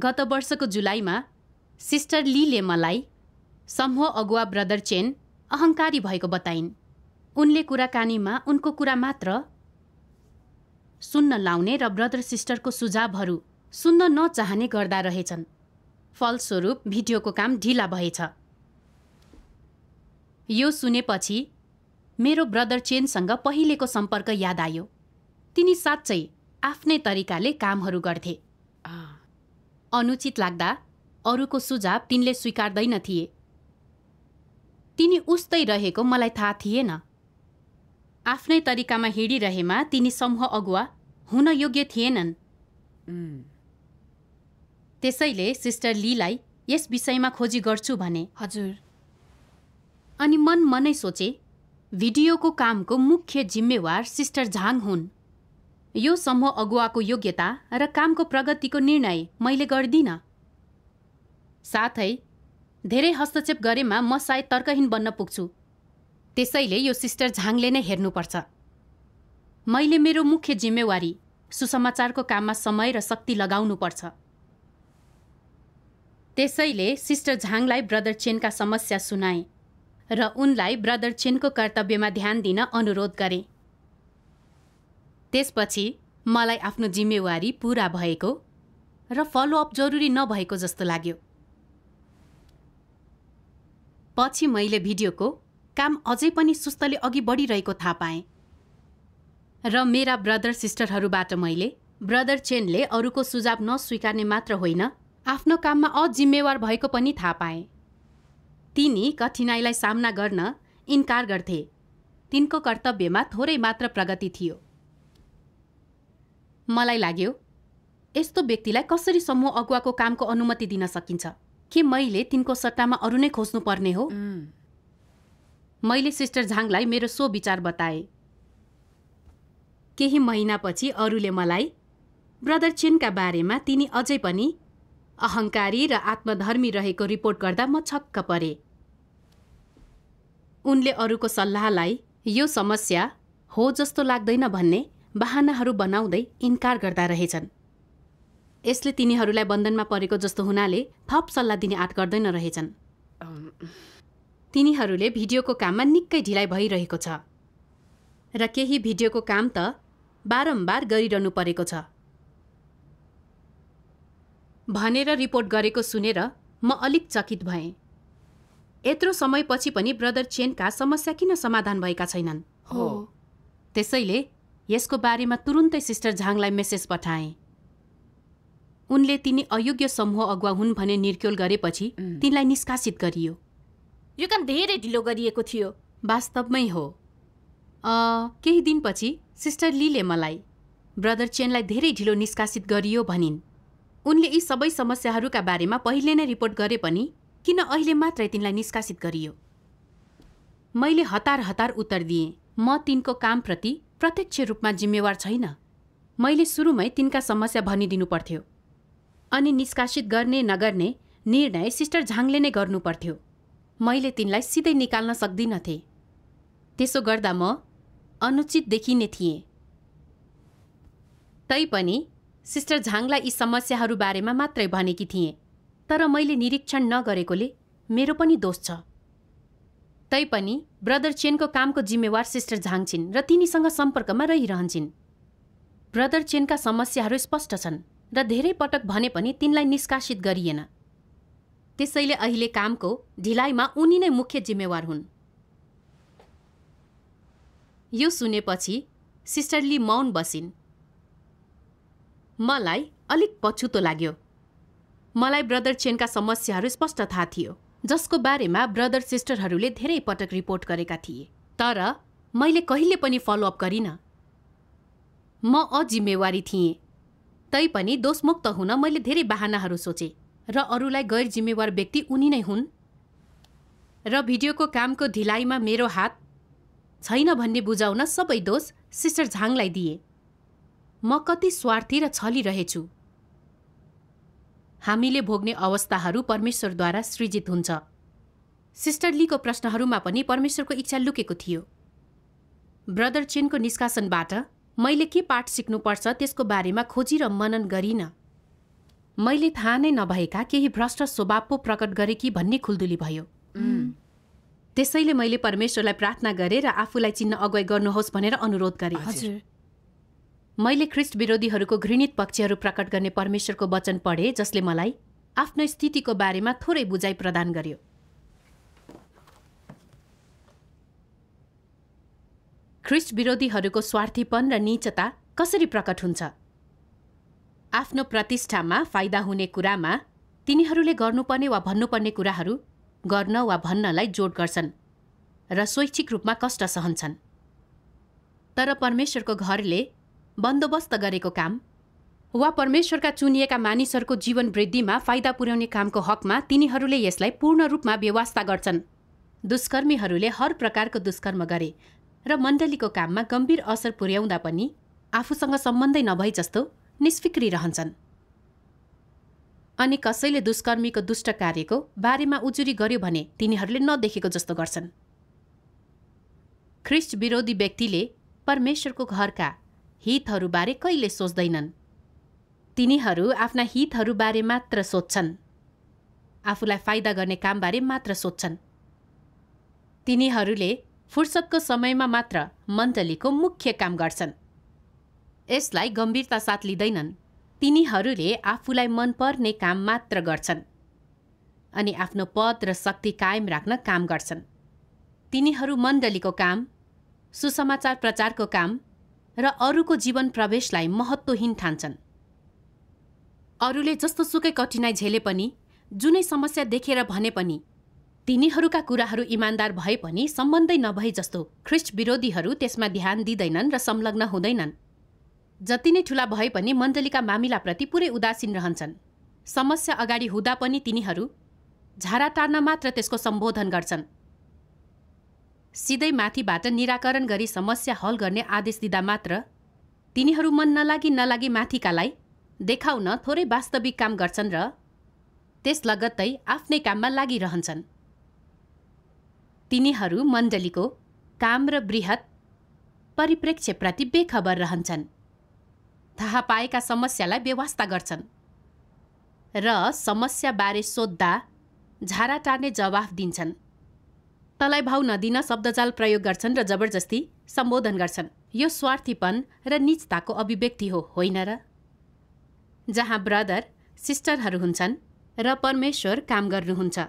गत वर्षको जुलाईमा सिस्टर लीले मलाई समूह अगुवा ब्रदर चेन अहङ्कारी भएको बताइन् उनले कुराकानीमा उनको कुरा मात्र सुन्न लाउने र ब्रदर सिस्टरको सुझावहरू सुन्न नचाहने गर्दा रहेछन् फलस्वरूप भिडियोको काम ढिला भएछ यो सुनेपछि मेरो ब्रदर चेनसँग पहिलेको सम्पर्क याद आयो तिनी साँच्चै आफ्नै तरिकाले कामहरू गर्थे अनुचित लाग्दा अरूको सुझाव तिनले स्वीकार्दैन थिए तिनी उस्तै रहेको मलाई थाहा थिएन आफ्नै तरिकामा हिँडिरहेमा तिनी समूह अगुवा हुन योग्य थिएनन् mm. त्यसैले सिस्टर लीलाई यस विषयमा खोजी गर्छु भने हजुर अनि मन मनै सोचे भिडियोको कामको मुख्य जिम्मेवार सिस्टर झाङ हुन् यो समूह अगुवाको योग्यता र कामको प्रगतिको निर्णय मैले गर्दिनँ साथै धेरै हस्तक्षेप गरेमा म सायद तर्कहीन बन्न पुग्छु त्यसैले यो सिस्टर झाङले नै हेर्नुपर्छ मैले मेरो मुख्य जिम्मेवारी सुसमाचारको काममा समय र शक्ति लगाउनुपर्छ त्यसैले सिस्टर झाङलाई ब्रदर चेनका समस्या सुनाए र उनलाई ब्रदर चेनको कर्तव्यमा ध्यान दिन अनुरोध गरेँ त्यसपछि मलाई आफ्नो जिम्मेवारी पुरा भएको र फलोअप जरुरी नभएको जस्तो लाग्यो पछि मैले भिडियोको काम अझै पनि सुस्तले अघि बढिरहेको थाहा पाएँ र मेरा ब्रदर सिस्टरहरूबाट मैले ब्रदर चेनले अरूको सुझाव नस्वीकार्ने मात्र होइन आफ्नो काममा अजिम्मेवार भएको पनि थाहा पाएँ तिनी कठिनाइलाई सामना गर्न इन्कार गर्थे तिनको कर्तव्यमा थोरै मात्र प्रगति थियो मलाई लाग्यो यस्तो व्यक्तिलाई कसरी समूह अगुवाको कामको अनुमति दिन सकिन्छ के मैले तिनको सट्टामा अरू नै खोज्नुपर्ने हो मैले सिस्टर झाङलाई मेरो सो विचार बताए केही महिनापछि अरूले मलाई ब्रदर चेनका बारेमा तिनी अझै पनि अहङ्कारी र आत्मधर्मी रहेको रिपोर्ट गर्दा म छक्क परे उनले अरूको सल्लाहलाई यो समस्या हो जस्तो लाग्दैन भन्ने बाहनाहरू बनाउँदै इन्कार गर्दा रहेछन् यसले तिनीहरूलाई बन्धनमा परेको जस्तो हुनाले थप सल्लाह दिने आँट गर्दैन रहेछन् तिनीहरूले भिडियोको काममा निकै ढिलाइ भइरहेको छ र केही भिडियोको काम त बारम्बार गरिरहनु परेको छ भनेर रिपोर्ट गरेको सुनेर म अलिक चकित भएँ यत्रो समयपछि पनि ब्रदर चेनका समस्या किन समाधान भएका छैनन् हो त्यसैले यसको बारेमा तुरुन्तै सिस्टर झाङलाई मेसेज पठाएँ उनले तिनी अयोग्य समूह अगुवा हुन् भने निर्क्योल गरेपछि तिनलाई निष्कासित गरियो यो काम धेरै ढिलो गरिएको थियो वास्तवमै हो केही दिनपछि सिस्टर लीले मलाई ब्रदर चेनलाई धेरै ढिलो निष्कासित गरियो भनिन् उनले यी सबै समस्याहरूका बारेमा पहिले नै रिपोर्ट गरे पनि किन अहिले मात्रै तिनलाई निष्कासित गरियो मैले हतार हतार उत्तर दिएँ म तिनको कामप्रति प्रत्यक्ष रूपमा जिम्मेवार छैन मैले सुरुमै तिनका समस्या भनिदिनु पर्थ्यो अनि निष्कासित गर्ने नगर्ने निर्णय सिस्टर झाङले नै गर्नुपर्थ्यो मैले तिनलाई सिधै निकाल्न सक्दिनथे त्यसो गर्दा म अनुचित देखिने थिएँ तैपनि सिस्टर झाङलाई यी समस्याहरू बारेमा मात्रै भनेकी थिएँ तर मैले निरीक्षण नगरेकोले मेरो पनि दोष छ तैपनि ब्रदर चेनको कामको जिम्मेवार सिस्टर झाङ र तिनीसँग सम्पर्कमा रहिरहन्छन् ब्रदर चेनका समस्याहरू स्पष्ट छन् र धेरै पटक भने पनि तिनलाई निष्कासित गरिएन त्यसैले अहिले कामको ढिलाइमा उनी नै मुख्य जिम्मेवार हुन् यो सुनेपछि सिस्टरली मौन बसिन् मलाई अलिक पछुतो लाग्यो मलाई ब्रदर चेनका समस्याहरू स्पष्ट थाहा थियो जसको बारेमा ब्रदर सिस्टरहरूले धेरै पटक रिपोर्ट गरेका थिए तर मैले कहिले पनि फलोअप गरिनँ म अजिम्मेवारी थिएँ तैपनि दोषमुक्त हुन मैले धेरै बाहनाहरू सोचे र अरूलाई गैर जिम्मेवार व्यक्ति उनी नै हुन् र भिडियोको कामको ढिलाइमा मेरो हात छैन भन्ने बुझाउन सबै दोष सिस्टर झाङलाई दिए म कति स्वार्थी र छलिरहेछु हामीले भोग्ने अवस्थाहरू परमेश्वरद्वारा सृजित हुन्छ सिस्टर लीको प्रश्नहरूमा पनि परमेश्वरको इच्छा लुकेको थियो ब्रदर चेनको निष्कासनबाट मैले के पाठ सिक्नुपर्छ त्यसको बारेमा खोजी र मनन गरिनँ मैले थाहा नै नभएका केही भ्रष्ट स्वभाव पो प्रकट गरे कि भन्ने खुल्दुली भयो त्यसैले मैले परमेश्वरलाई प्रार्थना गरेँ र आफूलाई चिन्न अगुवाई गर्नुहोस् भनेर अनुरोध गरेँ हजुर मैले ख्रिस्ट विरोधीहरूको घृणित पक्षहरू प्रकट गर्ने परमेश्वरको वचन पढेँ जसले मलाई आफ्नो स्थितिको बारेमा थोरै बुझाइ प्रदान गर्यो ख्रिस्ट विरोधीहरूको स्वार्थीपन र निचता कसरी प्रकट हुन्छ आफ्नो प्रतिष्ठामा फाइदा हुने कुरामा तिनीहरूले गर्नुपर्ने वा भन्नुपर्ने कुराहरू गर्न वा भन्नलाई जोड गर्छन् र स्वैच्छिक रूपमा कष्ट सहन्छन् तर परमेश्वरको घरले बन्दोबस्त गरेको काम वा परमेश्वरका चुनिएका मानिसहरूको जीवन वृद्धिमा फाइदा पुर्याउने कामको हकमा तिनीहरूले यसलाई पूर्ण रूपमा व्यवस्था गर्छन् दुष्कर्मीहरूले हर प्रकारको दुष्कर्म गरे र मण्डलीको काममा गम्भीर असर पुर्याउँदा पनि आफूसँग सम्बन्धै नभए जस्तो निष्फिक्री रहन्छन् अनि कसैले दुष्कर्मीको दुष्ट कार्यको बारेमा उजुरी गर्यो भने तिनीहरूले नदेखेको जस्तो गर्छन् ख्रिस्ट विरोधी व्यक्तिले परमेश्वरको घरका हितहरूबारे कहिले सोच्दैनन् तिनीहरू आफ्ना हितहरूबारे मात्र सोध्छन् आफूलाई फाइदा गर्ने कामबारे मात्र सोध्छन् तिनीहरूले फुर्सदको समयमा मात्र मण्डलीको मुख्य काम गर्छन् यसलाई गम्भीरता साथ लिँदैनन् तिनीहरूले आफूलाई मनपर्ने काम मात्र गर्छन् अनि आफ्नो पद र शक्ति कायम राख्न काम गर्छन् तिनीहरू मण्डलीको काम सुसमाचार प्रचारको काम र अरूको जीवन प्रवेशलाई महत्त्वहीन ठान्छन् अरूले जस्तो सुकै कठिनाई झेले पनि जुनै समस्या देखेर भने पनि तिनीहरूका कुराहरू इमान्दार भए पनि सम्बन्धै नभए जस्तो ख्रिस्ट विरोधीहरू त्यसमा ध्यान दिँदैनन् र संलग्न हुँदैनन् जति नै ठुला भए पनि मण्डलीका मामिलाप्रति पुरै उदासीन रहन्छन् समस्या अगाडि हुँदा पनि तिनीहरू झारा तार्न मात्र त्यसको सम्बोधन गर्छन् सिधै माथिबाट निराकरण गरी समस्या हल गर्ने आदेश दिँदा मात्र तिनीहरू मन नलागी नलागी माथिकालाई देखाउन थोरै वास्तविक काम गर्छन् र त्यस लगत्तै आफ्नै काममा लागिरहन्छन् तिनीहरू मण्डलीको काम र वृहत परिप्रेक्ष्यप्रति बेखबर रहन्छन् थाहा पाएका समस्यालाई व्यवस्था गर्छन् र समस्याबारे सोद्धा झारा टार्ने जवाफ दिन्छन् तलाई भाव नदिन शब्दजाल प्रयोग गर्छन् र जबरजस्ती सम्बोधन गर्छन् यो स्वार्थीपन र निजताको अभिव्यक्ति हो होइन र जहाँ ब्रदर सिस्टरहरू हुन्छन् र परमेश्वर काम गर्नुहुन्छ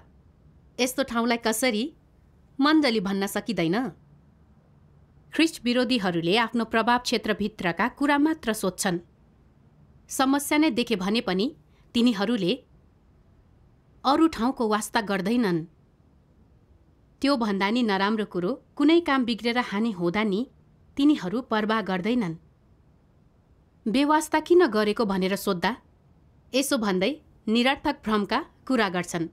यस्तो ठाउँलाई कसरी मण्डली भन्न सकिँदैन ख्रिस्ट विरोधीहरूले आफ्नो प्रभाव क्षेत्रभित्रका कुरा मात्र सोध्छन् समस्या नै देखे भने पनि तिनीहरूले अरू ठाउँको वास्ता गर्दैनन् त्यो भन्दा नि नराम्रो कुरो कुनै काम बिग्रेर हानि हुँदा नि तिनीहरू पर्वाह गर्दैनन् बेवास्ता किन गरेको भनेर सोद्धा यसो भन्दै निरर्थक भ्रमका कुरा गर्छन्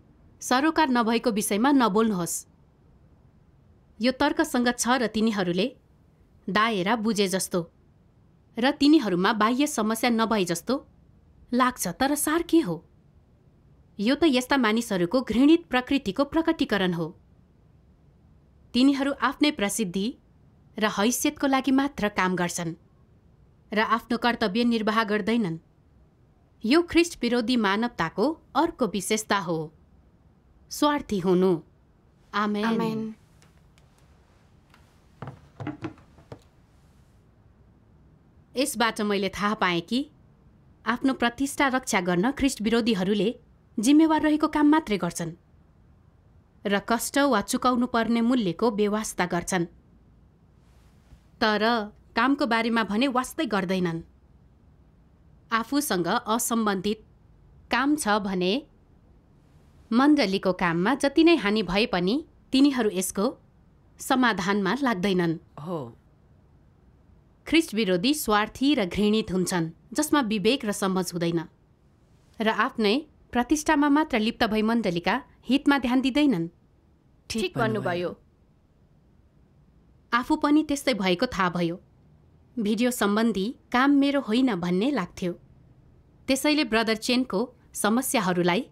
सरोकार नभएको विषयमा नबोल्नुहोस् यो तर्कसँग छ र तिनीहरूले दाएर बुझे जस्तो र तिनीहरूमा बाह्य समस्या नभए जस्तो लाग्छ तर सार के हो यो त यस्ता मानिसहरूको घृणित प्रकृतिको प्रकटीकरण हो तिनीहरू आफ्नै प्रसिद्धि र हैसियतको लागि मात्र काम गर्छन् र आफ्नो कर्तव्य निर्वाह गर्दैनन् यो ख्रिस्ट विरोधी मानवताको अर्को विशेषता हो स्वार्थी हुनु आमेन। आमेन। यसबाट मैले थाहा पाएँ कि आफ्नो प्रतिष्ठा रक्षा गर्न ख्रिस्ट विरोधीहरूले जिम्मेवार रहेको काम मात्रै गर्छन् र कष्ट वा पर्ने मूल्यको बेवास्ता गर्छन् तर कामको बारेमा भने वास्तै गर्दैनन् आफूसँग असम्बन्धित काम छ भने मण्डलीको काममा जति नै हानि भए पनि तिनीहरू यसको समाधानमा लाग्दैनन् हो ख्रिस्ट विरोधी स्वार्थी र घृणित हुन्छन् जसमा विवेक र समझ हुँदैन र आफ्नै प्रतिष्ठामा मात्र लिप्त भई मण्डलीका हितमा ध्यान दिँदैनन् ठिक भन्नुभयो आफू पनि त्यस्तै भएको थाहा भयो भिडियो सम्बन्धी काम मेरो होइन भन्ने लाग्थ्यो त्यसैले ब्रदर चेनको समस्याहरूलाई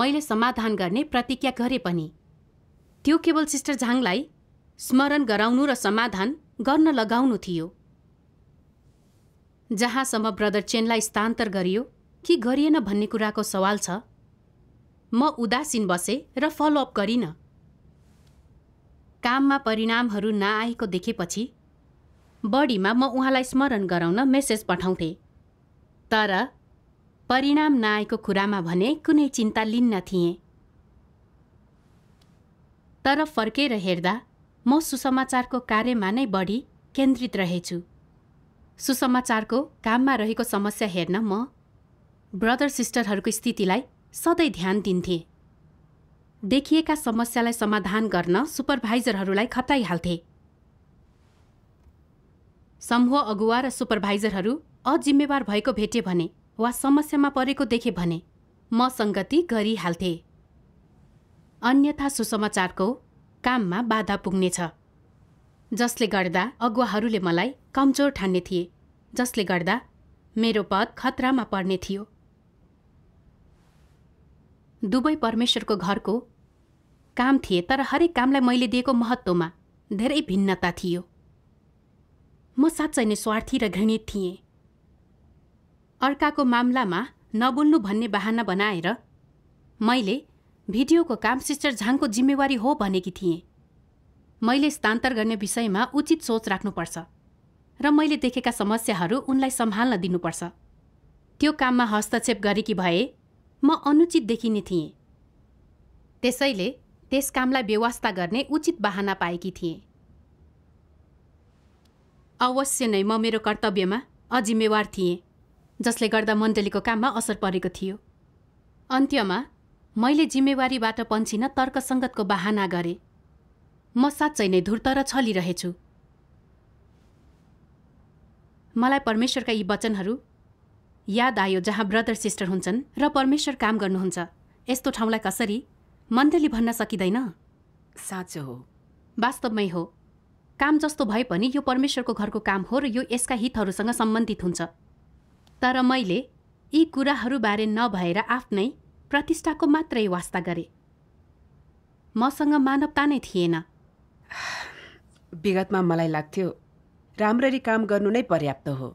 मैले समाधान गर्ने प्रतिज्ञा गरे पनि त्यो केवल सिस्टर झाङलाई स्मरण गराउनु र समाधान गर्न लगाउनु थियो जहाँसम्म ब्रदर चेनलाई स्थान्तर गरियो के गरिएन भन्ने कुराको सवाल छ म उदासीन बसे र फलोअप गरिनँ काममा परिणामहरू नआएको देखेपछि बढीमा म उहाँलाई स्मरण गराउन मेसेज पठाउँथेँ तर परिणाम नआएको कुरामा भने कुनै चिन्ता लिन्न थिएँ तर फर्केर हेर्दा म सुसमाचारको कार्यमा नै बढी केन्द्रित रहेछु सुसमाचारको काममा रहेको समस्या हेर्न म ब्रदर सिस्टरहरूको स्थितिलाई सधैँ ध्यान दिन्थे देखिएका समस्यालाई समाधान गर्न सुपरभाइजरहरूलाई खताइहाल्थे समूह अगुवा र सुपरभाइजरहरू अजिम्मेवार भएको भेटे भने वा समस्यामा परेको देखे भने म सङ्गति गरिहाल्थे अन्यथा सुसमाचारको काममा बाधा पुग्नेछ जसले गर्दा अगुवाहरूले मलाई कमजोर ठान्ने थिए जसले गर्दा मेरो पद खतरामा पर्ने थियो दुवै परमेश्वरको घरको काम थिए तर हरेक कामलाई मैले दिएको महत्त्वमा धेरै भिन्नता थियो म साँच्चै नै स्वार्थी र घृणित थिएँ अर्काको मामलामा नबोल्नु भन्ने बहाना बनाएर मैले भिडियोको काम सिस्टर झाङको जिम्मेवारी हो भनेकी थिएँ मैले स्थान्तर गर्ने विषयमा उचित सोच राख्नुपर्छ र मैले देखेका समस्याहरू उनलाई सम्हाल्न दिनुपर्छ त्यो काममा हस्तक्षेप गरेकी भए म अनुचित देखिने थिएँ त्यसैले त्यस कामलाई व्यवस्था गर्ने उचित बाहना पाएकी थिएँ अवश्य नै म मेरो कर्तव्यमा अजिम्मेवार थिएँ जसले गर्दा मण्डलीको काममा असर परेको थियो अन्त्यमा मैले जिम्मेवारीबाट पन्छिन तर्कसङ्गतको बहाना गरे म साँच्चै नै धुर्त र छलिरहेछु मलाई परमेश्वरका यी वचनहरू याद आयो जहाँ ब्रदर सिस्टर हुन्छन् र परमेश्वर काम गर्नुहुन्छ यस्तो ठाउँलाई कसरी मन्दिरले भन्न सकिँदैन साँचो हो वास्तवमै हो काम जस्तो भए पनि यो परमेश्वरको घरको काम हो र यो यसका हितहरूसँग सम्बन्धित हुन्छ तर मैले यी कुराहरूबारे नभएर आफ्नै प्रतिष्ठाको मात्रै वास्ता गरे मसँग मानवता नै थिएन विगतमा मलाई लाग्थ्यो राम्ररी काम गर्नु नै पर्याप्त हो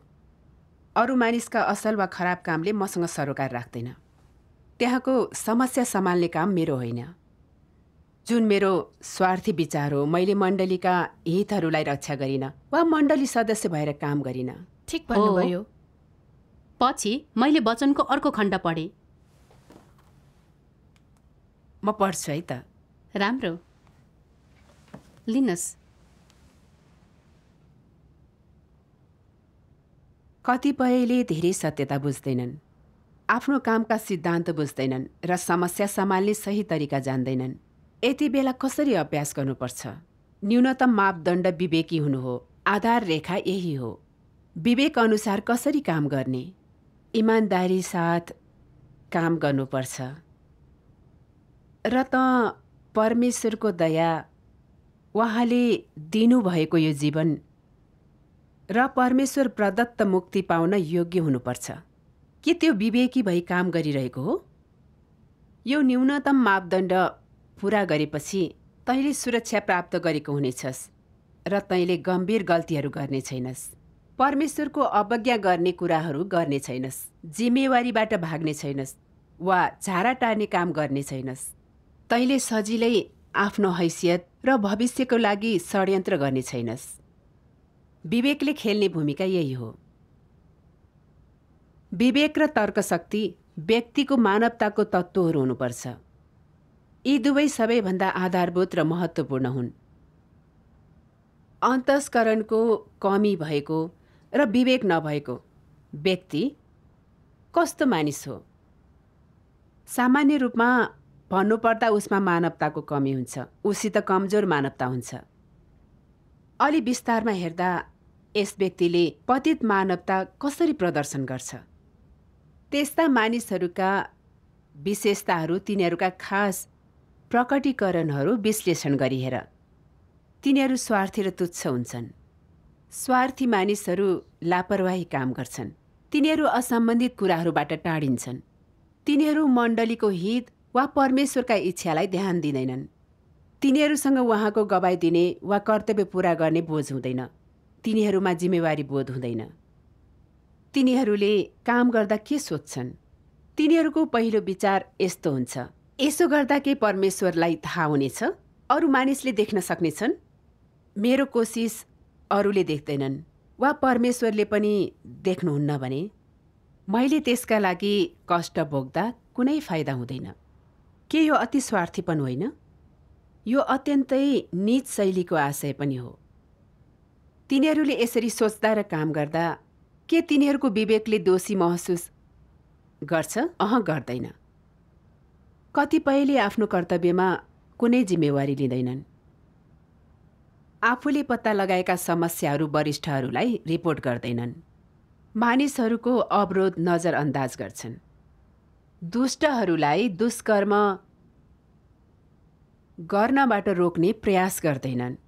अरू मानिसका असल वा खराब कामले मसँग सरोकार राख्दैन त्यहाँको समस्या सम्हाल्ने काम मेरो होइन जुन मेरो स्वार्थी विचार हो मैले मण्डलीका हितहरूलाई रक्षा गरिनँ वा मण्डली सदस्य भएर काम गरिनँ ठिक भन्नुभयो पछि मैले वचनको अर्को खण्ड पढेँ म पढ्छु है त राम्रो लिनुहोस् कतिपयले धेरै सत्यता बुझ्दैनन् आफ्नो कामका सिद्धान्त बुझ्दैनन् र समस्या सम्हाल्ने सही तरिका जान्दैनन् यति बेला कसरी अभ्यास गर्नुपर्छ न्यूनतम मापदण्ड विवेकी हुनु हो आधार रेखा यही हो विवेक अनुसार कसरी काम गर्ने इमान्दारी साथ काम गर्नुपर्छ र त परमेश्वरको दया उहाँले दिनुभएको यो जीवन र परमेश्वर प्रदत्त मुक्ति पाउन योग्य हुनुपर्छ के त्यो विवेकी भई काम गरिरहेको हो यो न्यूनतम मापदण्ड पुरा गरेपछि तैँले सुरक्षा प्राप्त गरेको हुनेछस् र तैँले गम्भीर गल्तीहरू गर्ने छैनस् परमेश्वरको अवज्ञा गर्ने कुराहरू गर्ने छैनस् जिम्मेवारीबाट भाग्ने छैनस् वा झारा टार्ने काम गर्ने छैनस् तैँले सजिलै आफ्नो हैसियत र भविष्यको लागि षड्यन्त्र गर्ने छैनस् विवेकले खेल्ने भूमिका यही हो विवेक र तर्कशक्ति व्यक्तिको मानवताको तत्त्वहरू हुनुपर्छ यी दुवै सबैभन्दा आधारभूत र महत्त्वपूर्ण हुन् अन्तस्करणको कमी भएको र विवेक नभएको व्यक्ति कस्तो मानिस हो सामान्य रूपमा भन्नुपर्दा उसमा मानवताको कमी हुन्छ उसित कमजोर मानवता हुन्छ अलि विस्तारमा हेर्दा यस व्यक्तिले पतित मानवता कसरी प्रदर्शन गर्छ त्यस्ता मानिसहरूका विशेषताहरू तिनीहरूका खास प्रकटीकरणहरू विश्लेषण गरिएर तिनीहरू स्वार्थी र तुच्छ हुन्छन् स्वार्थी मानिसहरू लापरवाही काम गर्छन् तिनीहरू असम्बन्धित कुराहरूबाट टाढिन्छन् तिनीहरू मण्डलीको हित वा परमेश्वरका इच्छालाई ध्यान दिँदैनन् तिनीहरूसँग उहाँको गवाई दिने वा कर्तव्य पुरा गर्ने बोझ हुँदैन तिनीहरूमा जिम्मेवारी बोध हुँदैन तिनीहरूले काम गर्दा के सोध्छन् तिनीहरूको पहिलो विचार यस्तो हुन्छ यसो गर्दा के परमेश्वरलाई थाहा हुनेछ अरू मानिसले देख्न सक्नेछन् मेरो कोसिस अरूले देख्दैनन् वा परमेश्वरले पनि देख्नुहुन्न भने मैले त्यसका लागि कष्ट भोग्दा कुनै फाइदा हुँदैन के यो अति स्वार्थीपन होइन यो अत्यन्तै निज शैलीको आशय पनि हो तिनीहरूले यसरी सोच्दा र काम गर्दा के तिनीहरूको विवेकले दोषी महसुस गर्छ अह गर्दैन कतिपयले आफ्नो कर्तव्यमा कुनै जिम्मेवारी लिँदैनन् आफूले पत्ता लगाएका समस्याहरू वरिष्ठहरूलाई रिपोर्ट गर्दैनन् मानिसहरूको अवरोध नजरअन्दाज गर्छन् दुष्टहरूलाई दुष्कर्म गर्नबाट रोक्ने प्रयास गर्दैनन्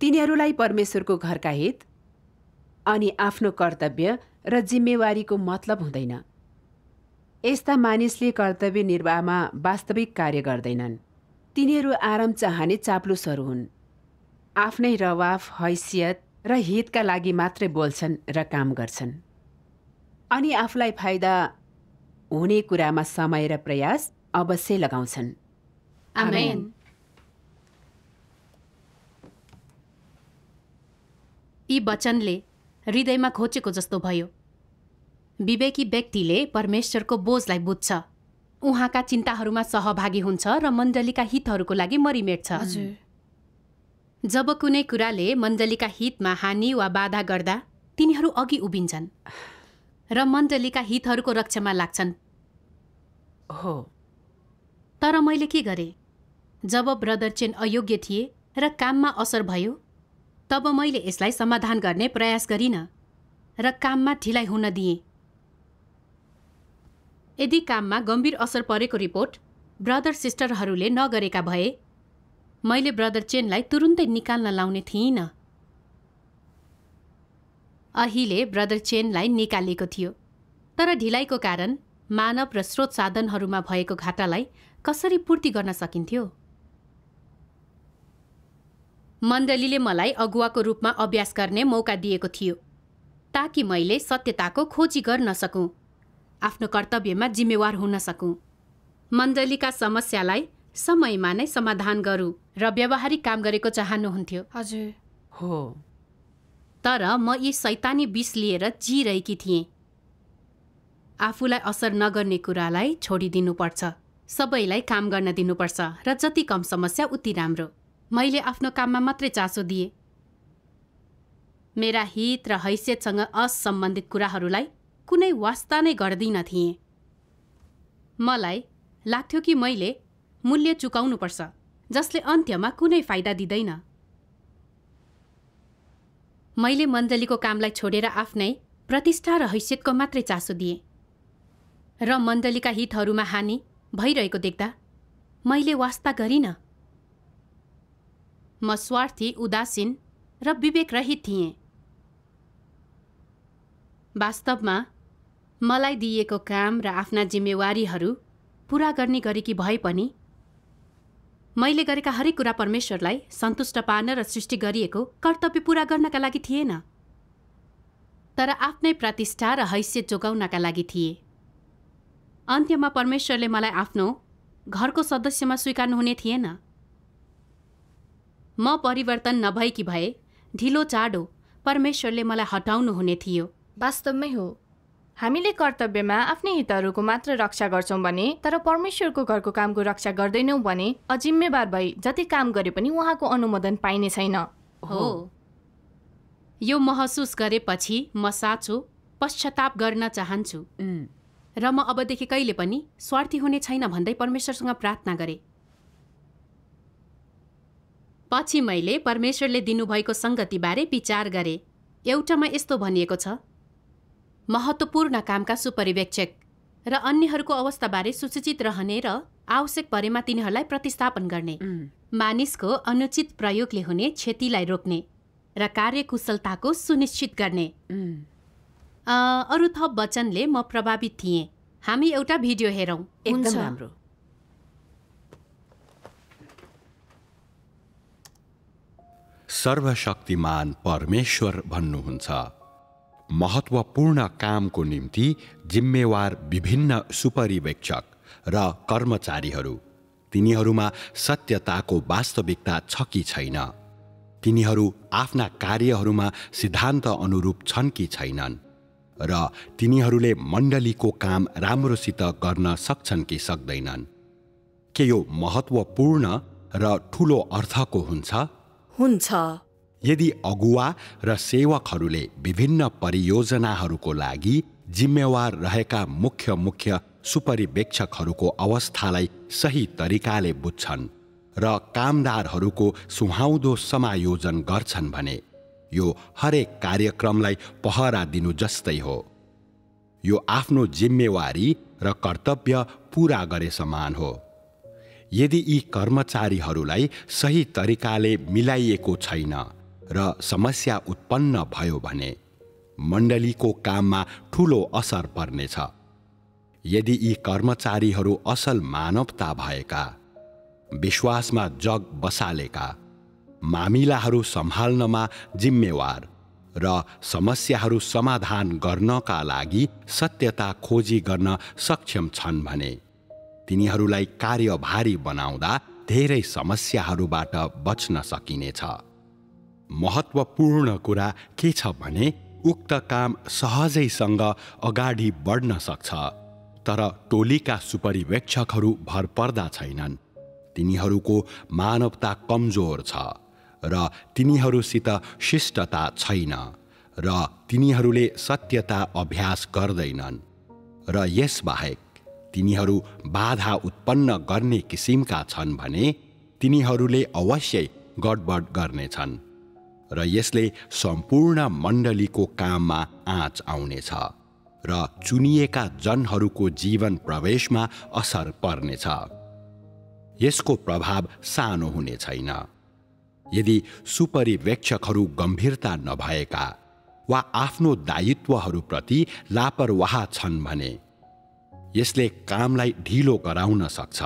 तिनीहरूलाई परमेश्वरको घरका हित अनि आफ्नो कर्तव्य र जिम्मेवारीको मतलब हुँदैन यस्ता मानिसले कर्तव्य निर्वाहमा वास्तविक कार्य गर्दैनन् तिनीहरू आराम चाहने चाप्लुसहरू हुन् आफ्नै रवाफ हैसियत र हितका लागि मात्रै बोल्छन् र काम गर्छन् अनि आफूलाई फाइदा हुने कुरामा समय र प्रयास अवश्य लगाउँछन् यी वचनले हृदयमा खोचेको जस्तो भयो विवेकी व्यक्तिले परमेश्वरको बोझलाई बुझ्छ उहाँका चिन्ताहरूमा सहभागी हुन्छ र मण्डलीका हितहरूको लागि मरिमेट्छ जब कुनै कुराले मण्डलीका हितमा हानि वा बाधा गर्दा तिनीहरू अघि उभिन्छन् र मण्डलीका हितहरूको रक्षामा लाग्छन् हो तर मैले के गरेँ जब ब्रदर चेन अयोग्य थिए र काममा असर भयो तब मैले यसलाई समाधान गर्ने प्रयास गरिनँ र काममा ढिलाइ हुन दिएँ यदि काममा गम्भीर असर परेको रिपोर्ट ब्रदर सिस्टरहरूले नगरेका भए मैले ब्रदर चेनलाई तुरुन्तै निकाल्न लाउने थिइनँ अहिले ब्रदर चेनलाई निकालिएको थियो तर ढिलाइको कारण मानव र स्रोत साधनहरूमा भएको घाटालाई कसरी पूर्ति गर्न सकिन्थ्यो मण्डलीले मलाई अगुवाको रूपमा अभ्यास गर्ने मौका दिएको थियो ताकि मैले सत्यताको खोजी गर्न सकुँ आफ्नो कर्तव्यमा जिम्मेवार हुन सकुँ मण्डलीका समस्यालाई समयमा नै समाधान गरू र व्यवहारिक काम गरेको चाहनुहुन्थ्यो हजुर हो तर म यी सैतानी विष लिएर जिरहेकी थिएँ आफूलाई असर नगर्ने कुरालाई छोडिदिनुपर्छ सबैलाई काम गर्न दिनुपर्छ र जति कम समस्या उति राम्रो मैले आफ्नो काममा मात्रै चासो दिएँ मेरा हित र हैसियतसँग असम्बन्धित कुराहरूलाई कुनै वास्ता नै गर्दिन थिएँ मलाई लाग्थ्यो कि मैले मूल्य चुकाउनुपर्छ जसले अन्त्यमा कुनै फाइदा दिँदैन मैले मण्डलीको कामलाई छोडेर आफ्नै प्रतिष्ठा र हैसियतको मात्रै चासो दिएँ र मण्डलीका हितहरूमा हानि भइरहेको देख्दा मैले वास्ता गरिनँ म स्वार्थी उदासीन र विवेकरहित थिएँ वास्तवमा मलाई दिइएको काम र आफ्ना जिम्मेवारीहरू पुरा गर्ने गरेकी भए पनि मैले गरेका हरेक कुरा परमेश्वरलाई सन्तुष्ट पार्न र सृष्टि गरिएको कर्तव्य पुरा गर्नका लागि थिएन तर आफ्नै प्रतिष्ठा र हैसियत जोगाउनका लागि थिए अन्त्यमा परमेश्वरले मलाई आफ्नो घरको सदस्यमा स्वीकार्नुहुने थिएन म परिवर्तन नभएकी भए ढिलो चाँडो परमेश्वरले मलाई हटाउनु हुने थियो वास्तवमै हो हामीले कर्तव्यमा आफ्नै हितहरूको मात्र रक्षा गर्छौँ भने तर परमेश्वरको घरको कामको रक्षा गर्दैनौँ भने अजिम्मेवार भई जति काम गरे पनि उहाँको अनुमोदन पाइने छैन हो यो महसुस गरेपछि म साँचो पश्चाताप गर्न चाहन्छु र म अबदेखि कहिले पनि स्वार्थी हुने छैन भन्दै परमेश्वरसँग प्रार्थना गरेँ पछि मैले परमेश्वरले दिनुभएको सङ्गतिबारे विचार गरे एउटामा यस्तो भनिएको छ महत्त्वपूर्ण कामका सुपरिवेक्षक र अन्यहरूको अवस्थाबारे सुसूचित रहने र आवश्यक परेमा तिनीहरूलाई प्रतिस्थापन गर्ने मानिसको अनुचित प्रयोगले हुने क्षतिलाई रोक्ने र कार्यकुशलताको सुनिश्चित गर्ने अरू थप वचनले म प्रभावित थिएँ हामी एउटा भिडियो हेरौँ एकदम राम्रो सर्वशक्तिमान परमेश्वर भन्नुहुन्छ महत्त्वपूर्ण कामको निम्ति जिम्मेवार विभिन्न सुपरिवेक्षक र कर्मचारीहरू तिनीहरूमा सत्यताको वास्तविकता छ कि छैन तिनीहरू आफ्ना कार्यहरूमा सिद्धान्त अनुरूप छन् कि छैनन् र तिनीहरूले मण्डलीको काम राम्रोसित गर्न सक्छन् कि सक्दैनन् के यो महत्त्वपूर्ण र ठुलो अर्थको हुन्छ हुन्छ यदि अगुवा र सेवकहरूले विभिन्न परियोजनाहरूको लागि जिम्मेवार रहेका मुख्य मुख्य सुपरिवेक्षकहरूको अवस्थालाई सही तरिकाले बुझ्छन् र कामदारहरूको सुहाउँदो समायोजन गर्छन् भने यो हरेक कार्यक्रमलाई पहरा दिनु जस्तै हो यो आफ्नो जिम्मेवारी र कर्तव्य पूरा गरे समान हो यदि यी कर्मचारीहरूलाई सही तरिकाले मिलाइएको छैन र समस्या उत्पन्न भयो भने मण्डलीको काममा ठुलो असर पर्नेछ यदि यी कर्मचारीहरू असल मानवता भएका विश्वासमा जग बसालेका मामिलाहरू सम्हाल्नमा जिम्मेवार र समस्याहरू समाधान गर्नका लागि सत्यता खोजी गर्न सक्षम छन् भने तिनीहरूलाई कार्यभारी बनाउँदा धेरै समस्याहरूबाट बच्न सकिनेछ महत्त्वपूर्ण कुरा के छ भने उक्त काम सहजैसँग अगाडि बढ्न सक्छ तर टोलीका सुपरिवेक्षकहरू भर पर्दा छैनन् तिनीहरूको मानवता कमजोर छ र तिनीहरूसित शिष्टता छैन र तिनीहरूले सत्यता अभ्यास गर्दैनन् र यसबाहेक तिनीहरू बाधा उत्पन्न गर्ने किसिमका छन् भने तिनीहरूले अवश्य गडबड गर्नेछन् र यसले सम्पूर्ण मण्डलीको काममा आँच आउनेछ र चुनिएका जनहरूको जीवन प्रवेशमा असर पर्नेछ यसको प्रभाव सानो हुने छैन यदि सुपरिवेक्षकहरू गम्भीरता नभएका वा आफ्नो दायित्वहरूप्रति लापरवाह छन् भने यसले कामलाई ढिलो गराउन सक्छ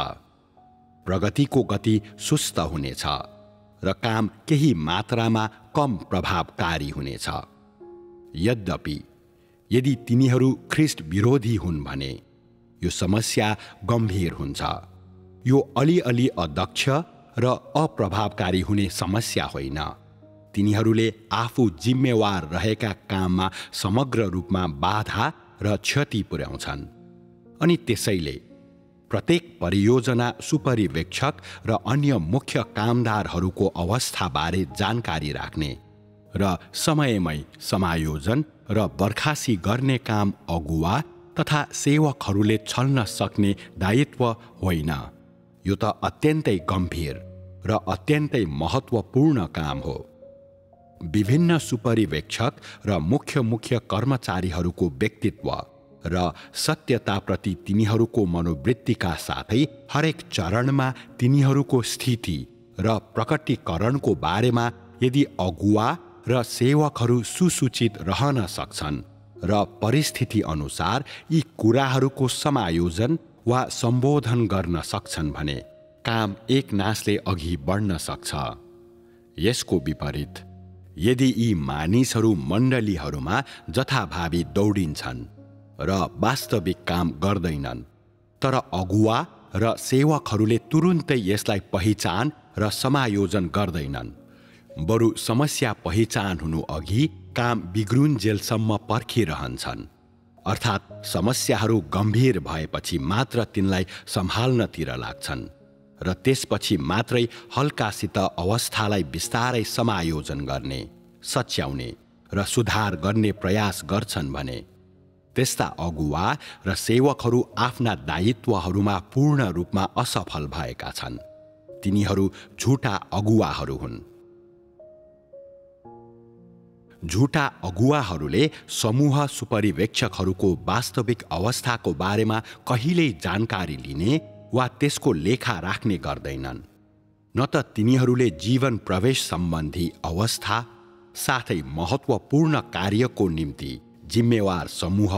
प्रगतिको गति सुस्त हुनेछ र काम केही मात्रामा कम प्रभावकारी हुनेछ यद्यपि यदि तिनीहरू ख्रिस्ट विरोधी हुन् भने यो समस्या गम्भीर हुन्छ यो अलिअलि अदक्ष र अप्रभावकारी हुने समस्या होइन तिनीहरूले आफू जिम्मेवार रहेका काममा समग्र रूपमा बाधा र क्षति पुर्याउँछन् अनि त्यसैले प्रत्येक परियोजना सुपरिवेक्षक र अन्य मुख्य कामदारहरूको अवस्थाबारे जानकारी राख्ने र समयमै समायोजन र बर्खासी गर्ने काम अगुवा तथा सेवकहरूले छल्न सक्ने दायित्व होइन यो त अत्यन्तै गम्भीर र अत्यन्तै महत्त्वपूर्ण काम हो विभिन्न सुपरिवेक्षक र मुख्य मुख्य कर्मचारीहरूको व्यक्तित्व र सत्यताप्रति तिनीहरूको मनोवृत्तिका साथै हरेक चरणमा तिनीहरूको स्थिति र प्रकटीकरणको बारेमा यदि अगुवा र सेवकहरू सुसूचित रहन सक्छन् र परिस्थिति अनुसार यी कुराहरूको समायोजन वा सम्बोधन गर्न सक्छन् भने काम एक नासले अघि बढ्न सक्छ यसको विपरीत यदि यी मानिसहरू मण्डलीहरूमा जथाभावी दौडिन्छन् र वास्तविक काम गर्दैनन् तर अगुवा र सेवकहरूले तुरुन्तै यसलाई पहिचान र समायोजन गर्दैनन् बरु समस्या पहिचान हुनु अघि काम बिग्रुन्जेलसम्म पर्खिरहन्छन् अर्थात् समस्याहरू गम्भीर भएपछि मात्र तिनलाई सम्हाल्नतिर लाग्छन् र त्यसपछि मात्रै हल्कासित अवस्थालाई बिस्तारै समायोजन गर्ने सच्याउने र सुधार गर्ने प्रयास गर्छन् भने त्यस्ता अगुवा र सेवकहरू आफ्ना दायित्वहरूमा पूर्ण रूपमा असफल भएका छन् तिनीहरू झुटा अगुवाहरू हुन् झुटा अगुवाहरूले समूह सुपरिवेक्षकहरूको वास्तविक अवस्थाको बारेमा कहिल्यै जानकारी लिने वा त्यसको लेखा राख्ने गर्दैनन् न त तिनीहरूले जीवन प्रवेश सम्बन्धी अवस्था साथै महत्त्वपूर्ण कार्यको निम्ति जिम्मेवार समूह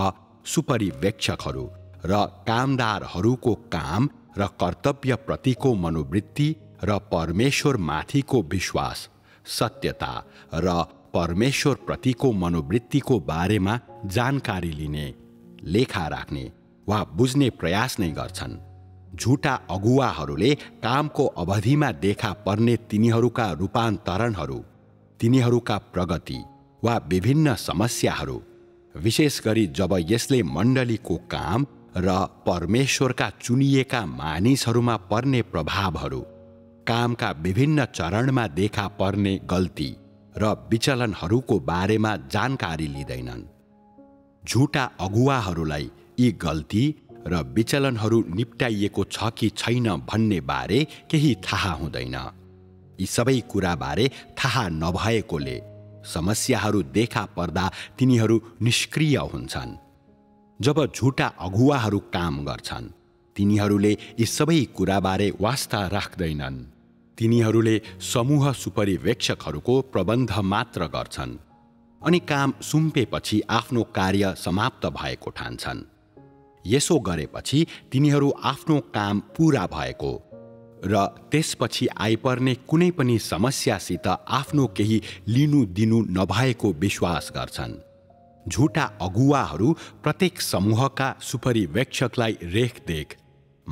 सुपरिवेक्षकहरू र कामदारहरूको काम र कर्तव्यप्रतिको मनोवृत्ति र परमेश्वरमाथिको विश्वास सत्यता र परमेश्वरप्रतिको मनोवृत्तिको बारेमा जानकारी लिने लेखा राख्ने वा बुझ्ने प्रयास नै गर्छन् झुटा अगुवाहरूले कामको अवधिमा देखा पर्ने तिनीहरूका रूपान्तरणहरू तिनीहरूका प्रगति वा विभिन्न समस्याहरू विशेष गरी जब यसले मण्डलीको काम र परमेश्वरका चुनिएका मानिसहरूमा पर्ने प्रभावहरू कामका विभिन्न चरणमा देखा पर्ने गल्ती र विचलनहरूको बारेमा जानकारी लिँदैनन् झुटा अगुवाहरूलाई यी गल्ती र विचलनहरू निप्टाइएको छ कि छैन भन्ने बारे केही थाहा हुँदैन यी सबै कुराबारे थाहा नभएकोले समस्याहरू देखा पर्दा तिनीहरू निष्क्रिय हुन्छन् जब झुटा अगुवाहरू काम गर्छन् तिनीहरूले यी सबै कुराबारे वास्ता राख्दैनन् तिनीहरूले समूह सुपरिवेक्षकहरूको प्रबन्ध मात्र गर्छन् अनि काम सुम्पेपछि आफ्नो कार्य समाप्त भएको ठान्छन् यसो गरेपछि तिनीहरू आफ्नो काम पुरा भएको र त्यसपछि आइपर्ने कुनै पनि समस्यासित आफ्नो केही लिनु दिनु नभएको विश्वास गर्छन् झुटा अगुवाहरू प्रत्येक समूहका सुपरिवेक्षकलाई रेखदेख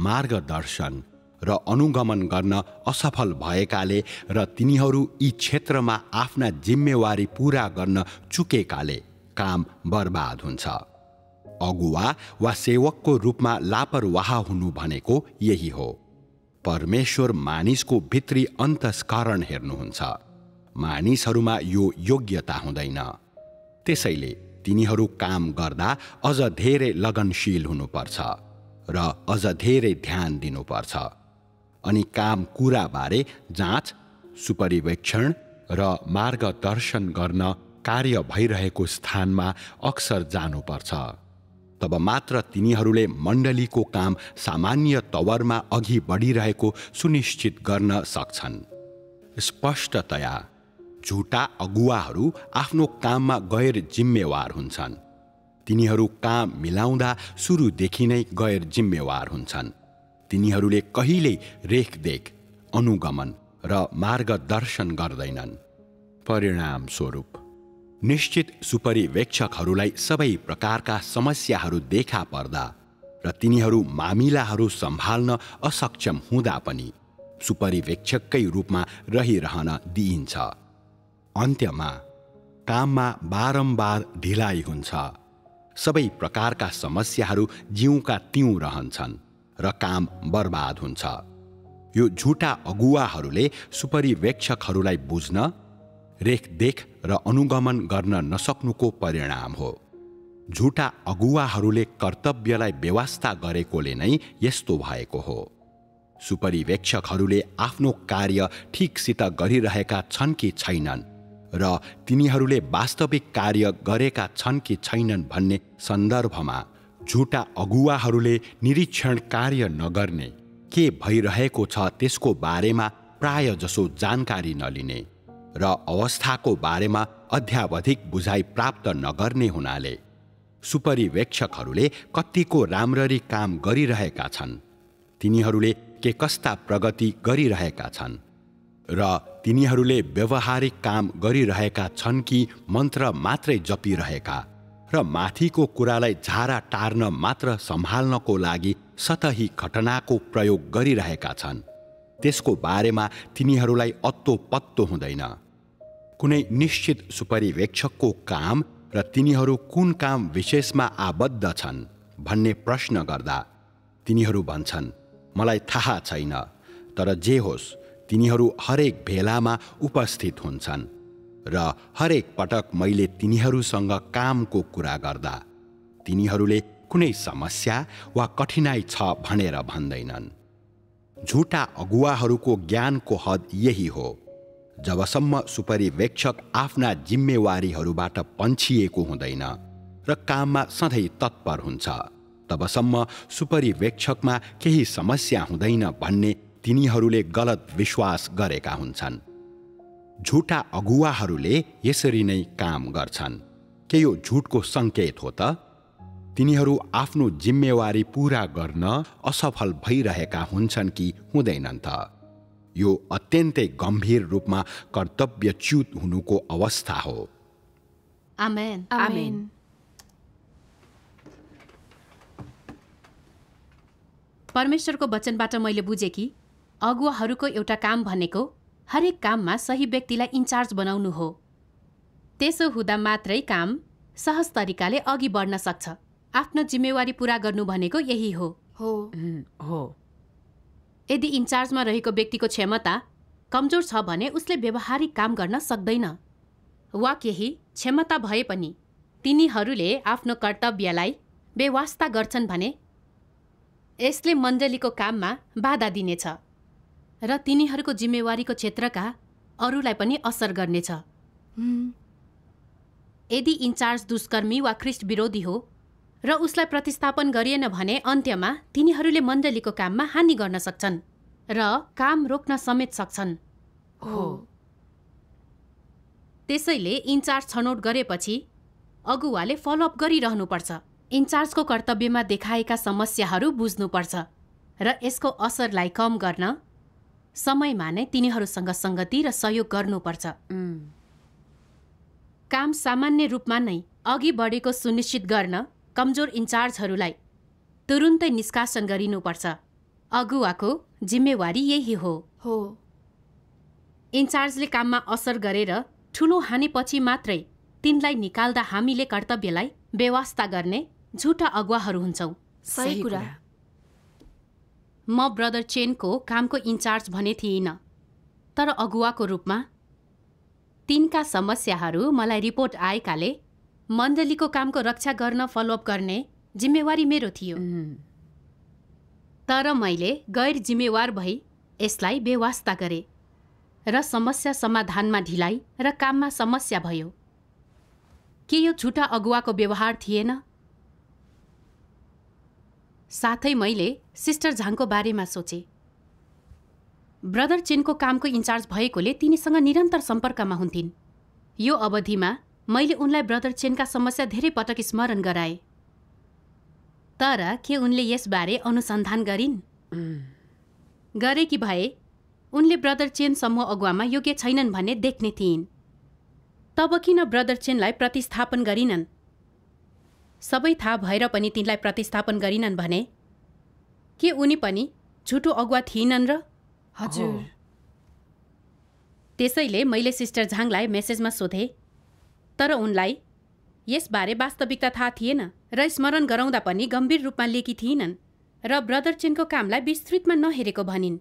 मार्गदर्शन र अनुगमन गर्न असफल भएकाले र तिनीहरू यी क्षेत्रमा आफ्ना जिम्मेवारी पूरा गर्न चुकेकाले काम बर्बाद हुन्छ अगुवा वा सेवकको रूपमा लापरवाह हुनु भनेको यही हो परमेश्वर मानिसको भित्री अन्तस्करण हेर्नुहुन्छ मानिसहरूमा यो योग्यता हुँदैन त्यसैले तिनीहरू काम गर्दा अझ धेरै लगनशील हुनुपर्छ र अझ धेरै ध्यान दिनुपर्छ अनि काम कुराबारे जाँच सुपरिवेक्षण र मार्गदर्शन गर्न कार्य भइरहेको स्थानमा अक्सर जानुपर्छ तब मात्र तिनीहरूले मण्डलीको काम सामान्य तवरमा अघि बढिरहेको सुनिश्चित गर्न सक्छन् स्पष्टतया झुटा अगुवाहरू आफ्नो काममा गैर जिम्मेवार हुन्छन् तिनीहरू काम मिलाउँदा सुरुदेखि नै गैर जिम्मेवार हुन्छन् तिनीहरूले कहिल्यै रेखदेख अनुगमन र मार्गदर्शन गर्दैनन् परिणामस्वरूप निश्चित सुपरिवेक्षकहरूलाई सबै प्रकारका समस्याहरू देखा पर्दा र तिनीहरू मामिलाहरू सम्हाल्न असक्षम हुँदा पनि सुपरिवेक्षककै रूपमा रहिरहन दिइन्छ अन्त्यमा काममा बारम्बार ढिलाइ हुन्छ सबै प्रकारका समस्याहरू जिउका तिउँ रहन्छन् र काम बर्बाद हुन्छ यो झुटा अगुवाहरूले सुपरिवेक्षकहरूलाई बुझ्न रेखदेख र अनुगमन गर्न नसक्नुको परिणाम हो झुटा अगुवाहरूले कर्तव्यलाई व्यवस्था गरेकोले नै यस्तो भएको हो सुपरिवेक्षकहरूले आफ्नो कार्य ठिकसित गरिरहेका छन् कि छैनन् र तिनीहरूले वास्तविक कार्य गरेका छन् कि छैनन् भन्ने सन्दर्भमा झुटा अगुवाहरूले निरीक्षण कार्य नगर्ने के भइरहेको छ त्यसको बारेमा प्रायजसो जानकारी नलिने र अवस्थाको बारेमा अध्यावधिक बुझाइ प्राप्त नगर्ने हुनाले सुपरिवेक्षकहरूले कत्तिको राम्ररी काम गरिरहेका छन् तिनीहरूले के कस्ता प्रगति गरिरहेका छन् र तिनीहरूले व्यवहारिक काम गरिरहेका छन् कि मन्त्र मात्रै जपिरहेका र माथिको कुरालाई झारा टार्न मात्र सम्हाल्नको लागि सतही घटनाको प्रयोग गरिरहेका छन् त्यसको बारेमा तिनीहरूलाई अत्तो पत्तो हुँदैन कुनै निश्चित सुपरिवेक्षकको काम र तिनीहरू कुन काम विशेषमा आबद्ध छन् भन्ने प्रश्न गर्दा तिनीहरू भन्छन् मलाई थाहा छैन तर जे होस् तिनीहरू हरेक भेलामा उपस्थित हुन्छन् र हरेक पटक मैले तिनीहरूसँग कामको कुरा गर्दा तिनीहरूले कुनै समस्या वा कठिनाई छ भनेर भन्दैनन् झुटा अगुवाहरूको ज्ञानको हद यही हो जबसम्म सुपरिवेक्षक आफ्ना जिम्मेवारीहरूबाट पन्छिएको हुँदैन र काममा सधैँ तत्पर हुन्छ तबसम्म सुपरिवेक्षकमा केही समस्या हुँदैन भन्ने तिनीहरूले गलत विश्वास गरेका हुन्छन् झुटा अगुवाहरूले यसरी नै काम गर्छन् के यो झुटको सङ्केत हो त तिनीहरू आफ्नो जिम्मेवारी पूरा गर्न असफल भइरहेका हुन्छन् कि हुँदैनन् त यो अत्यन्तै गम्भीर रूपमा कर्तव्यच्युत हुनुको अवस्था हो आमेन आमेन परमेश्वरको वचनबाट मैले बुझेँ कि अगुवाहरूको एउटा काम भनेको हरेक काममा सही व्यक्तिलाई इन्चार्ज बनाउनु हो त्यसो हुँदा मात्रै काम सहज तरिकाले अघि बढ्न सक्छ आफ्नो जिम्मेवारी पुरा गर्नु भनेको यही हो हो हो यदि इन्चार्जमा रहेको व्यक्तिको क्षमता कमजोर छ भने उसले व्यवहारिक काम गर्न सक्दैन वा केही क्षमता भए पनि तिनीहरूले आफ्नो कर्तव्यलाई बेवास्ता गर्छन् भने यसले मण्डलीको काममा बाधा दिनेछ र तिनीहरूको जिम्मेवारीको क्षेत्रका अरूलाई पनि असर गर्नेछ यदि इन्चार्ज दुष्कर्मी वा ख्रिस्ट विरोधी हो र उसलाई प्रतिस्थापन गरिएन भने अन्त्यमा तिनीहरूले मण्डलीको काममा हानि गर्न सक्छन् र काम रोक्न समेत सक्छन् हो त्यसैले इन्चार्ज छनौट गरेपछि अगुवाले फलोअप गरिरहनुपर्छ इन्चार्जको कर्तव्यमा देखाएका समस्याहरू बुझ्नुपर्छ र यसको असरलाई कम गर्न समयमा नै तिनीहरूसँग सङ्गति र सहयोग गर्नुपर्छ काम सामान्य रूपमा नै अघि बढेको सुनिश्चित गर्न कमजोर इन्चार्जहरूलाई तुरुन्तै निष्कासन गरिनुपर्छ अगुवाको जिम्मेवारी यही हो हो इन्चार्जले काममा असर गरेर ठुलो हानेपछि मात्रै तिनलाई निकाल्दा हामीले कर्तव्यलाई व्यवस्था गर्ने झुटा अगुवाहरू हुन्छौँ सही कुरा म ब्रदर चेनको कामको इन्चार्ज भने थिइनँ तर अगुवाको रूपमा तिनका समस्याहरू मलाई रिपोर्ट आएकाले मण्डलीको कामको रक्षा गर्न फलोअप गर्ने जिम्मेवारी मेरो थियो तर मैले गैर जिम्मेवार भई यसलाई बेवास्ता गरे र समस्या समाधानमा ढिलाइ र काममा समस्या भयो के यो छुट्टा अगुवाको व्यवहार थिएन साथै मैले सिस्टर झाङको बारेमा सोचे ब्रदर चेनको कामको इन्चार्ज भएकोले तिनीसँग निरन्तर सम्पर्कमा हुन्थिन् यो अवधिमा मैले उनलाई ब्रदर चेनका समस्या धेरै पटक स्मरण गराए तर के उनले यसबारे अनुसन्धान गरिन् गरे कि भए उनले ब्रदर चेन समूह अगुवामा योग्य छैनन् भन्ने देख्ने थिइन् तब किन ब्रदर चेनलाई प्रतिस्थापन गरिनन् सबै थाहा भएर पनि तिनलाई प्रतिस्थापन गरिनन् भने के उनी पनि झुटो अगुवा थिइनन् र हजुर त्यसैले मैले सिस्टर झाङलाई मेसेजमा सोधेँ तर उनलाई यसबारे वास्तविकता थाहा थिएन र स्मरण गराउँदा पनि गम्भीर रूपमा लिएकी थिइनन् र ब्रदर चेनको कामलाई विस्तृतमा नहेरेको भनिन्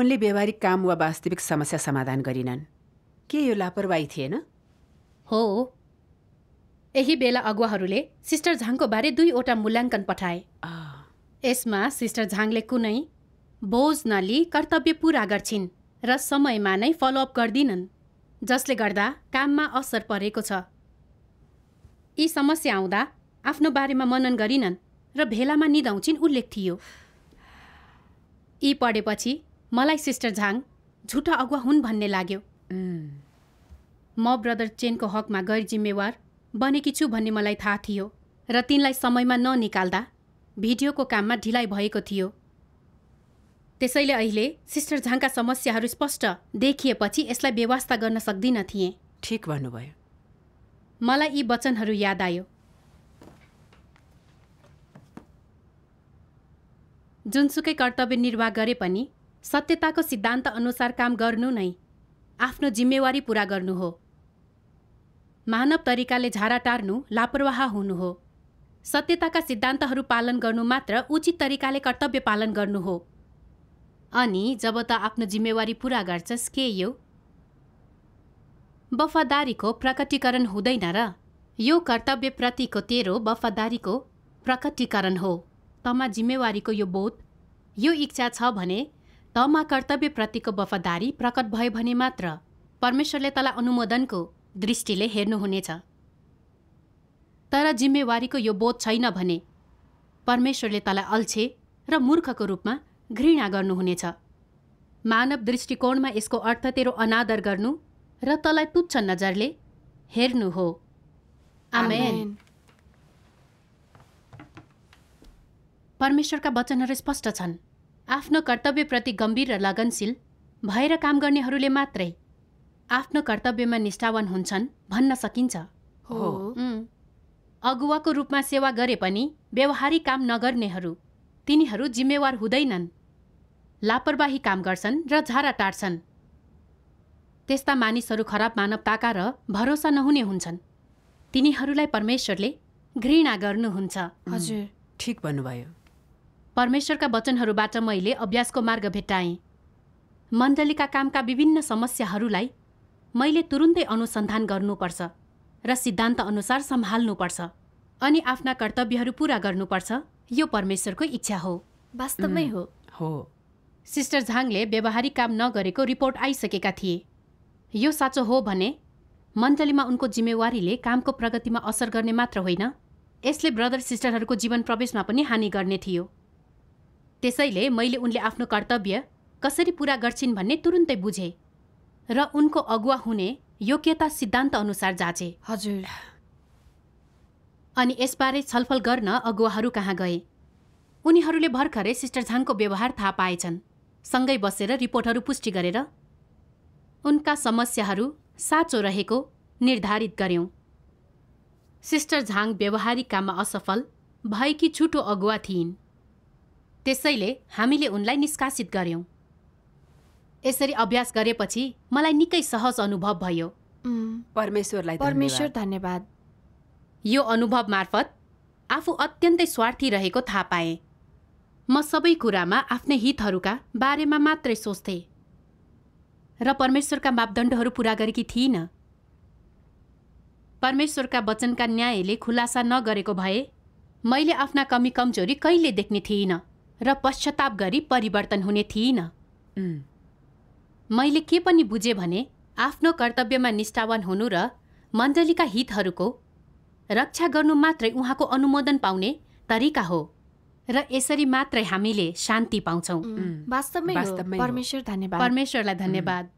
उनले व्यावहारिक काम वा वास्तविक समस्या समाधान गरिनन् के यो लापरवाही थिएन हो यही बेला अगुवाहरूले सिस्टर झाङको बारे दुईवटा मूल्याङ्कन पठाए यसमा सिस्टर झाङले कुनै बोझ नली कर्तव्य पुरा गर्छिन् र समयमा नै फलोअप गर्दिनन् जसले गर्दा काममा असर परेको छ यी समस्या आउँदा आफ्नो बारेमा मनन गरिनन् र भेलामा निधाउँछिन् उल्लेख थियो यी पढेपछि मलाई सिस्टर झाङ झुटा अगुवा हुन् भन्ने लाग्यो म ब्रदर चेनको हकमा गैर जिम्मेवार बनेकी छु भन्ने मलाई थाहा थियो र तिनलाई समयमा ननिकाल्दा भिडियोको काममा ढिलाइ भएको थियो त्यसैले अहिले सिस्टर झाङका समस्याहरू स्पष्ट देखिएपछि यसलाई व्यवस्था गर्न सक्दिन थिएँ ठिक भन्नुभयो मलाई यी वचनहरू याद आयो जुनसुकै कर्तव्य निर्वाह गरे पनि सत्यताको सिद्धान्त अनुसार काम गर्नु नै आफ्नो जिम्मेवारी पूरा गर्नु हो मानव तरिकाले झारा टार्नु लापरवाह हुनु हो सत्यताका सिद्धान्तहरू पालन गर्नु मात्र उचित तरिकाले कर्तव्य पालन गर्नु हो अनि जब त आफ्नो जिम्मेवारी पुरा गर्छस् के यो वफादारीको प्रकटीकरण हुँदैन र यो कर्तव्यप्रतिको तेरो वफादारीको प्रकटीकरण हो तमा जिम्मेवारीको यो बोध यो इच्छा छ भने तमा कर्तव्यप्रतिको वफादारी प्रकट भयो भने मात्र परमेश्वरले तलाई अनुमोदनको दृष्टिले हेर्नुहुनेछ तर जिम्मेवारीको यो बोध छैन भने परमेश्वरले तलाई अल्छे र मूर्खको रूपमा घृणा गर्नुहुनेछ मानव दृष्टिकोणमा यसको अर्थ तेरो अनादर गर्नु र तलाई तुच्छ नजरले हेर्नु हो आमेन परमेश्वरका वचनहरू स्पष्ट छन् आफ्नो कर्तव्यप्रति गम्भीर र लगनशील भएर काम गर्नेहरूले मात्रै आफ्नो कर्तव्यमा निष्ठावान हुन्छन् भन्न सकिन्छ हो अगुवाको रूपमा सेवा गरे पनि व्यवहारिक काम नगर्नेहरू तिनीहरू जिम्मेवार हुँदैनन् लापरवाही काम गर्छन् र झारा टार्छन् त्यस्ता मानिसहरू खराब मानवताका र भरोसा नहुने हुन्छन् तिनीहरूलाई परमेश्वरले घृणा गर्नुहुन्छ हजुर ठिक भन्नुभयो परमेश्वरका वचनहरूबाट मैले अभ्यासको मार्ग भेट्टाएँ मण्डलीका कामका विभिन्न समस्याहरूलाई मैले तुरुन्तै अनुसन्धान गर्नुपर्छ र सिद्धान्त सिद्धान्तअनुसार सम्हाल्नुपर्छ अनि आफ्ना कर्तव्यहरू पुरा गर्नुपर्छ यो परमेश्वरको इच्छा हो वास्तवमै हो हो सिस्टर झाङले व्यवहारिक काम नगरेको रिपोर्ट आइसकेका थिए यो साँचो हो भने मण्डलीमा उनको जिम्मेवारीले कामको प्रगतिमा असर गर्ने मात्र होइन यसले ब्रदर सिस्टरहरूको जीवन प्रवेशमा पनि हानि गर्ने थियो त्यसैले मैले उनले आफ्नो कर्तव्य कसरी पुरा गर्छिन् भन्ने तुरुन्तै बुझे र उनको अगुवा हुने योग्यता सिद्धान्त अनुसार जाँचे हजुर अनि यसबारे छलफल गर्न अगुवाहरू कहाँ गए उनीहरूले भर्खरै सिस्टर झाङको व्यवहार थाहा पाएछन् सँगै बसेर रिपोर्टहरू पुष्टि गरेर उनका समस्याहरू साँचो रहेको निर्धारित गऱ्यौँ सिस्टर झाङ व्यवहारिक काममा असफल भएकी छुटो अगुवा थिइन् त्यसैले हामीले उनलाई निष्कासित गऱ्यौँ यसरी अभ्यास गरेपछि मलाई निकै सहज अनुभव भयो परमेश्वरलाई परमेश्वर धन्यवाद यो अनुभव मार्फत आफू अत्यन्तै स्वार्थी रहेको थाहा पाएँ म सबै कुरामा आफ्नै हितहरूका बारेमा मात्रै सोच्थेँ र परमेश्वरका मापदण्डहरू पुरा गरेकी थिइनँ परमेश्वरका वचनका न्यायले खुलासा नगरेको भए मैले आफ्ना कमी कमजोरी कहिले देख्ने थिइनँ र पश्चाताप गरी परिवर्तन हुने थिइनँ मैले के पनि बुझेँ भने आफ्नो कर्तव्यमा निष्ठावान हुनु र मण्डलीका हितहरूको रक्षा गर्नु मात्रै उहाँको अनुमोदन पाउने तरिका हो र यसरी मात्रै हामीले शान्ति पाउँछौँ वास्तवमै परमेश्वर धन्यवाद परमेश्वरलाई धन्यवाद